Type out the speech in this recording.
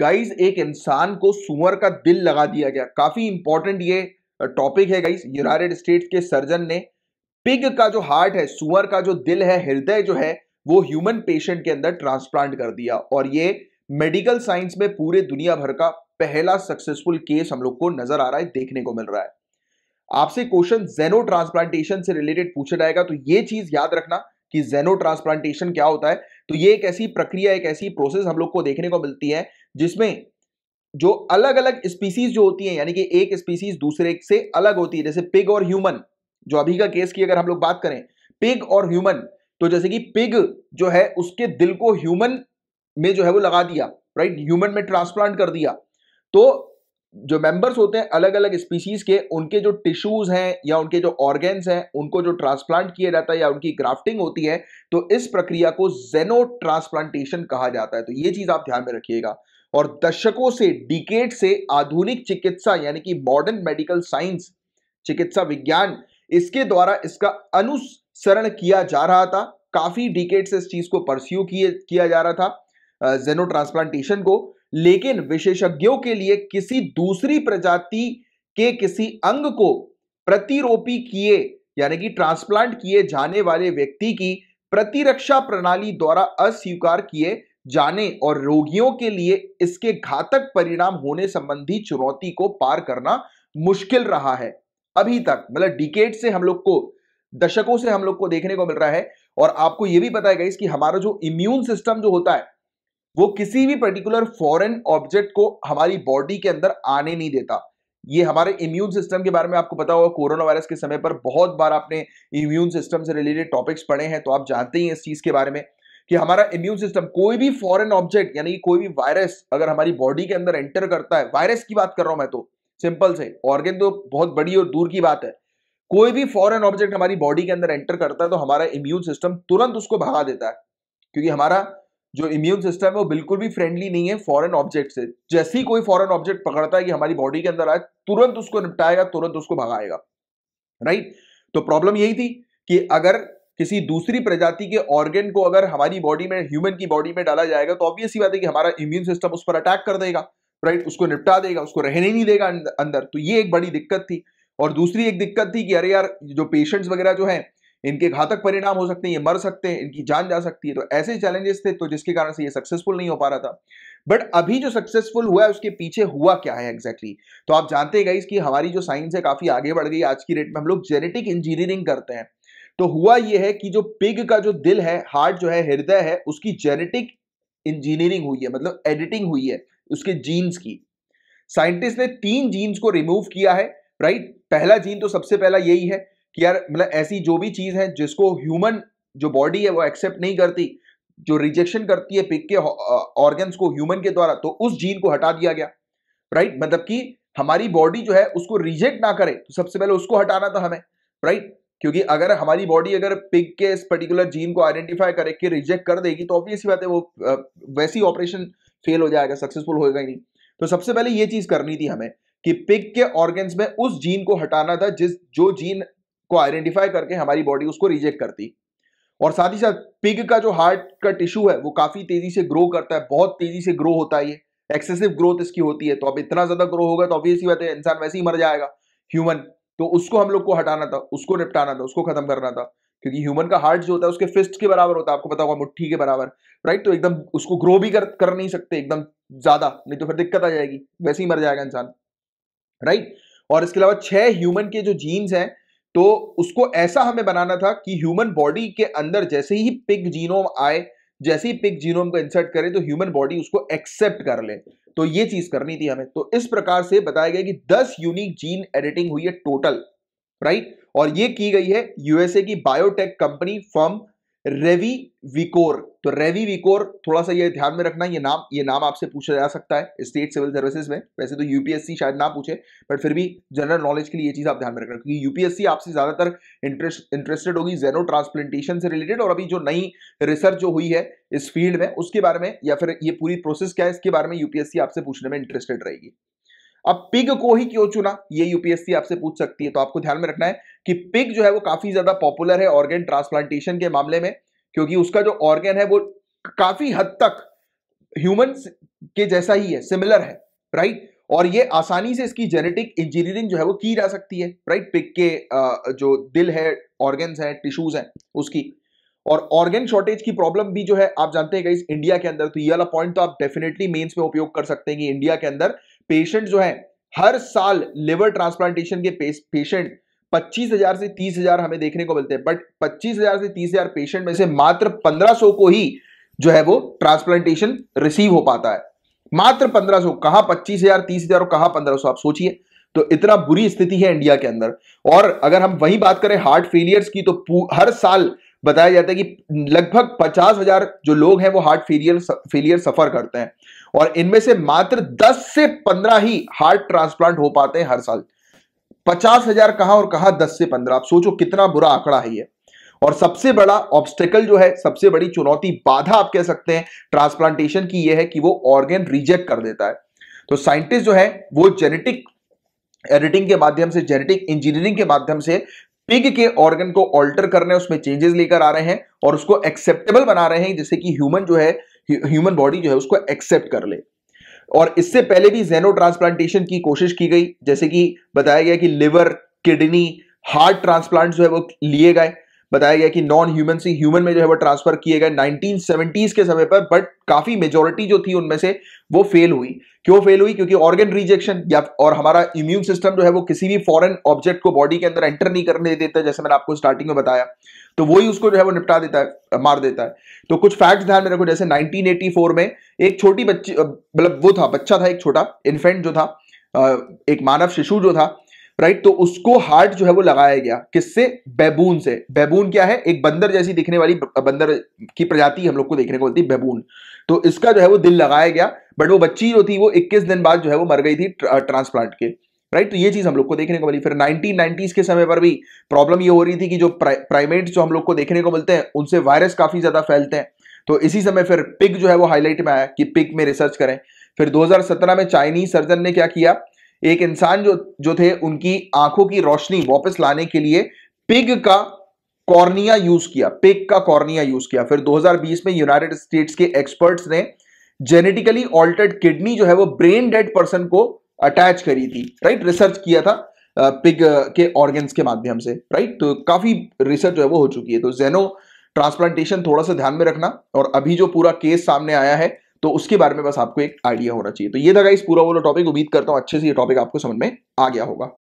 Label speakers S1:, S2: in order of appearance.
S1: Guys एक इंसान को सुअर का दिल लगा दिया गया काफी इंपॉर्टेंट ये टॉपिक uh, है गाइज यूनाइटेड स्टेट्स के सर्जन ने पिग का जो हार्ट है सुअर का जो दिल है हृदय जो है वो ह्यूमन पेशेंट के अंदर ट्रांसप्लांट कर दिया और ये मेडिकल साइंस में पूरे दुनिया भर का पहला सक्सेसफुल केस हम लोग को नजर आ रहा है देखने को मिल रहा है आपसे क्वेश्चन जेनो ट्रांसप्लांटेशन से रिलेटेड पूछा जाएगा तो ये चीज याद रखना कि जेनो ट्रांसप्लांटेशन क्या होता है तो ये एक ऐसी प्रक्रिया एक ऐसी प्रोसेस हम लोग को देखने को मिलती है जिसमें जो अलग अलग स्पीसीज जो होती है यानी कि एक स्पीसीज दूसरे से अलग होती है जैसे पिग और ह्यूमन जो अभी का केस की अगर हम लोग बात करें पिग और ह्यूमन तो जैसे कि पिग जो है उसके दिल को ह्यूमन में जो है वो लगा दिया राइट ह्यूमन में ट्रांसप्लांट कर दिया तो जो मेंबर्स होते हैं अलग अलग स्पीसीज के उनके जो टिश्यूज हैं या उनके जो ऑर्गेन्स हैं उनको जो ट्रांसप्लांट किया जाता है या उनकी ग्राफ्टिंग होती है तो इस प्रक्रिया को जेनो ट्रांसप्लांटेशन कहा जाता है तो ये चीज आप ध्यान में रखिएगा और दशकों से डिकेट से आधुनिक चिकित्सा यानी कि मॉडर्न मेडिकल साइंस चिकित्सा विज्ञान इसके द्वारा इसका अनुसरण किया जा रहा था काफी डिकेट से इस चीज को परस्यू किया जा रहा था जेनो ट्रांसप्लांटेशन को लेकिन विशेषज्ञों के लिए किसी दूसरी प्रजाति के किसी अंग को प्रतिरोपी किए यानी कि ट्रांसप्लांट किए जाने वाले व्यक्ति की प्रतिरक्षा प्रणाली द्वारा अस्वीकार किए जाने और रोगियों के लिए इसके घातक परिणाम होने संबंधी चुनौती को पार करना मुश्किल रहा है अभी तक मतलब डिकेट से हम लोग को दशकों से हम लोग को देखने को मिल रहा है और आपको यह भी बताया गया कि हमारा जो इम्यून सिस्टम जो होता है वो किसी भी पर्टिकुलर फॉरेन ऑब्जेक्ट को हमारी बॉडी के अंदर आने नहीं देता ये हमारे इम्यून सिस्टम के बारे में आपको पता होगा कोरोना वायरस के समय पर बहुत बार आपने इम्यून सिस्टम से रिलेटेड टॉपिक्स पढ़े हैं तो आप जानते ही इस चीज के बारे में कि हमारा इम्यून सिस्टम कोई भी फॉरेन ऑब्जेक्ट यानी कि कोई भी वायरस अगर हमारी बॉडी के अंदर एंटर करता है वायरस की बात कर रहा हूं मैं तो सिंपल से ऑर्गेन तो बहुत बड़ी और दूर की बात है कोई भी फॉरेन ऑब्जेक्ट हमारी बॉडी के अंदर एंटर करता है तो हमारा इम्यून सिस्टम तुरंत उसको भगा देता है क्योंकि हमारा जो इम्यून सिस्टम है वो बिल्कुल भी फ्रेंडली नहीं है फॉरेन ऑब्जेक्ट से जैसे ही कोई फॉरेन ऑब्जेक्ट पकड़ता है कि हमारी बॉडी के अंदर आए तुरंत उसको निपटाएगा तुरंत उसको भगाएगा राइट तो प्रॉब्लम यही थी कि अगर किसी दूसरी प्रजाति के ऑर्गेन को अगर हमारी बॉडी में ह्यूमन की बॉडी में डाला जाएगा तो ऑब्वियस ही बात है कि हमारा इम्यून सिस्टम उस पर अटैक कर देगा राइट उसको निपटा देगा उसको रहने नहीं देगा अंदर तो ये एक बड़ी दिक्कत थी और दूसरी एक दिक्कत थी कि अरे यार जो पेशेंट्स वगैरह जो है इनके घातक परिणाम हो सकते हैं ये मर सकते हैं इनकी जान जा सकती है तो ऐसे चैलेंजेस थे तो जिसके कारण से ये सक्सेसफुल नहीं हो पा रहा था बट अभी जो सक्सेसफुल हुआ है उसके पीछे हुआ क्या है एग्जैक्टली exactly? तो आप जानते हैं गाइस कि हमारी जो साइंस है काफी आगे बढ़ गई आज की डेट में हम लोग जेनेटिक इंजीनियरिंग करते हैं तो हुआ यह है कि जो पिग का जो दिल है हार्ट जो है हृदय है उसकी जेनेटिक इंजीनियरिंग हुई है मतलब एडिटिंग हुई है उसके जीन्स की साइंटिस्ट ने तीन जीन्स को रिमूव किया है राइट पहला जीन तो सबसे पहला यही है कि यार मतलब ऐसी जो भी चीज़ है जिसको ह्यूमन जो बॉडी है वो एक्सेप्ट नहीं करती जो रिजेक्शन करती है पिक के ऑर्गन्स को ह्यूमन के द्वारा तो उस जीन को हटा दिया गया राइट मतलब कि हमारी बॉडी जो है उसको रिजेक्ट ना करे तो सबसे पहले उसको हटाना था हमें राइट क्योंकि अगर हमारी बॉडी अगर पिग के इस पर्टिकुलर जीन को आइडेंटिफाई करे कि रिजेक्ट कर देगी तो ऑब्वियस बात है वो वैसी ऑपरेशन फेल हो जाएगा सक्सेसफुल होगा ही नहीं तो सबसे पहले ये चीज करनी थी हमें कि पिग के ऑर्गेन्स में उस जीन को हटाना था जिस जो जीन को आइडेंटिफाई करके हमारी बॉडी उसको रिजेक्ट करती और साथ ही साथ पिग का जो हार्ट का टिश्यू है वो काफी तेजी से ग्रो करता है बहुत तेजी से ग्रो होता है ये एक्सेसिव ग्रोथ इसकी होती है तो अब इतना ज्यादा ग्रो होगा तो ऑब्वियसली बात है इंसान वैसे ही मर जाएगा ह्यूमन तो उसको हम लोग को हटाना था उसको निपटाना था उसको खत्म करना था क्योंकि ह्यूमन का हार्ट जो होता है उसके फिस्ट के बराबर होता है आपको पता होगा मुट्ठी के बराबर राइट तो एकदम उसको ग्रो भी कर, कर नहीं सकते एकदम ज्यादा नहीं तो फिर दिक्कत आ जाएगी वैसे ही मर जाएगा इंसान राइट और इसके अलावा छह ह्यूमन के जो जीन्स हैं तो उसको ऐसा हमें बनाना था कि ह्यूमन बॉडी के अंदर जैसे ही पिग जीनोम आए जैसे ही पिग जीनोम को इंसर्ट करें तो ह्यूमन बॉडी उसको एक्सेप्ट कर ले तो ये चीज करनी थी हमें तो इस प्रकार से बताया गया कि 10 यूनिक जीन एडिटिंग हुई है टोटल राइट और ये की गई है यूएसए की biotech company firm Revivicor तो रेवी विकोर थोड़ा सा ये ध्यान में रखना ये नाम ये नाम आपसे पूछा जा सकता है स्टेट सिविल सर्विसेज में वैसे तो यूपीएससी शायद ना पूछे बट फिर भी जनरल नॉलेज के लिए ये चीज आप ध्यान में रखना क्योंकि यूपीएससी आपसे ज्यादातर इंटरेस्ट इंटरेस्टेड होगी जेनो ट्रांसप्लांटेशन से रिलेटेड और अभी जो नई रिसर्च जो हुई है इस फील्ड में उसके बारे में या फिर ये पूरी प्रोसेस क्या है इसके बारे में यूपीएससी आपसे पूछने में इंटरेस्टेड रहेगी अब पिग को ही क्यों चुना ये यूपीएससी आपसे पूछ सकती है तो आपको ध्यान में रखना है कि पिग जो है वो काफी ज्यादा पॉपुलर है ऑर्गेन ट्रांसप्लांटेशन के मामले में क्योंकि उसका जो ऑर्गेन है वो काफी हद तक ह्यूमन के जैसा ही है सिमिलर है राइट और ये आसानी से इसकी जेनेटिक इंजीनियरिंग जो है वो की जा सकती है राइट पिक के जो दिल है ऑर्गेन्स है टिश्यूज है उसकी और ऑर्गेन शॉर्टेज की प्रॉब्लम भी जो है आप जानते हैं इंडिया के अंदर तो ये वाला पॉइंट तो आप डेफिनेटली मेंस में उपयोग कर सकते हैं कि इंडिया के अंदर पेशेंट जो है हर साल लिवर ट्रांसप्लांटेशन के पेशेंट 25,000 से 30,000 हमें देखने को मिलते हैं बट 25,000 से 30,000 पेशेंट में से मात्र 1500 को ही जो है वो ट्रांसप्लांटेशन रिसीव हो पाता है मात्र 1500 कहा पच्चीस तीस हजार और कहा पंद्रह सो आप सोचिए तो इतना बुरी स्थिति है इंडिया के अंदर और अगर हम वही बात करें हार्ट फेलियर्स की तो हर साल बताया जाता है कि लगभग पचास हजार जो लोग हैं वो हार्ट फेलियर फेलियर सफर करते हैं और इनमें से मात्र दस से पंद्रह ही हार्ट ट्रांसप्लांट हो पाते हैं हर साल पचास हजार कहा और कहा दस से पंद्रह आप सोचो कितना बुरा आंकड़ा है ये और सबसे बड़ा ऑब्स्टेकल जो है सबसे बड़ी चुनौती बाधा आप कह सकते हैं ट्रांसप्लांटेशन की यह है कि वो ऑर्गेन रिजेक्ट कर देता है तो साइंटिस्ट जो है वो जेनेटिक एडिटिंग के माध्यम से जेनेटिक इंजीनियरिंग के माध्यम से पिग के ऑर्गन को ऑल्टर करने उसमें चेंजेस लेकर आ रहे हैं और उसको एक्सेप्टेबल बना रहे हैं जैसे कि ह्यूमन जो है ह्यूमन बॉडी जो है उसको एक्सेप्ट कर ले और इससे पहले भी जेनो ट्रांसप्लांटेशन की कोशिश की गई जैसे कि बताया गया कि लिवर किडनी हार्ट ट्रांसप्लांट जो है वो लिए गए बताया गया कि नॉन ह्यूमन से ह्यूमन में जो है वो ट्रांसफर किए गए 1970s के समय पर बट काफी मेजोरिटी जो थी उनमें से वो फेल हुई क्यों फेल हुई क्योंकि ऑर्गन रिजेक्शन या और हमारा इम्यून सिस्टम जो है वो किसी भी फॉरेन ऑब्जेक्ट को बॉडी के अंदर एंटर नहीं करने देता जैसे मैंने आपको स्टार्टिंग में बताया तो वही उसको जो है वो निपटा देता है मार देता है तो कुछ फैक्ट्स ध्यान में रखो जैसे 1984 में एक छोटी बच्ची मतलब वो था बच्चा था एक छोटा इन्फेंट जो था एक मानव शिशु जो था राइट तो उसको हार्ट जो है वो लगाया गया किससे बैबून से बैबून क्या है एक बंदर जैसी दिखने वाली बंदर की प्रजाति हम लोग को देखने को मिलती बैबून तो इसका जो है वो दिल लगाया गया बट वो बच्ची जो थी वो 21 दिन बाद जो है वो मर गई थी ट्रांसप्लांट के राइट तो ये चीज हम लोग को देखने को मिली फिर नाइनटीन के समय पर भी प्रॉब्लम ये हो रही थी कि जो प्राइमेट जो हम लोग को देखने को मिलते हैं उनसे वायरस काफी ज्यादा फैलते हैं तो इसी समय फिर पिक जो है वो हाईलाइट में आया कि पिक में रिसर्च करें फिर 2017 में चाइनीज सर्जन ने क्या किया एक इंसान जो जो थे उनकी आंखों की रोशनी वापस लाने के लिए पिग का कॉर्निया यूज किया पिग का कॉर्निया यूज किया फिर 2020 में यूनाइटेड स्टेट्स के एक्सपर्ट्स ने जेनेटिकली ऑल्टर्ड किडनी जो है वो ब्रेन डेड पर्सन को अटैच करी थी राइट रिसर्च किया था पिग के ऑर्गेन्स के माध्यम से राइट तो काफी रिसर्च जो है वो हो चुकी है तो जेनो ट्रांसप्लांटेशन थोड़ा सा ध्यान में रखना और अभी जो पूरा केस सामने आया है तो उसके बारे में बस आपको एक आइडिया होना चाहिए तो ये था इस पूरा वो टॉपिक उम्मीद करता हूँ अच्छे से ये टॉपिक आपको समझ में आ गया होगा